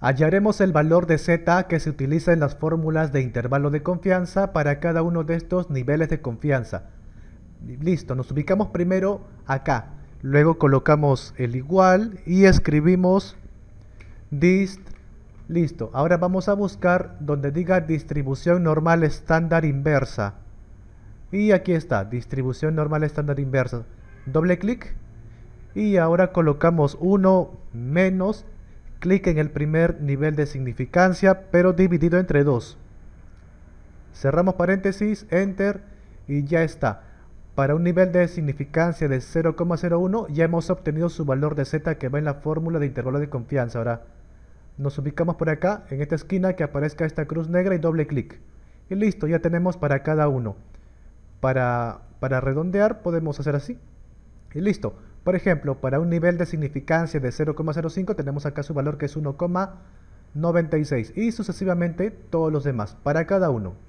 Hallaremos el valor de Z que se utiliza en las fórmulas de intervalo de confianza para cada uno de estos niveles de confianza. Listo, nos ubicamos primero acá. Luego colocamos el igual y escribimos dist. Listo, ahora vamos a buscar donde diga distribución normal estándar inversa. Y aquí está, distribución normal estándar inversa. Doble clic. Y ahora colocamos 1 menos clic en el primer nivel de significancia, pero dividido entre dos. Cerramos paréntesis, Enter y ya está. Para un nivel de significancia de 0,01 ya hemos obtenido su valor de z que va en la fórmula de intervalo de confianza. Ahora nos ubicamos por acá, en esta esquina que aparezca esta cruz negra y doble clic. Y listo, ya tenemos para cada uno. Para, para redondear podemos hacer así. Y listo. Por ejemplo, para un nivel de significancia de 0,05 tenemos acá su valor que es 1,96 y sucesivamente todos los demás para cada uno.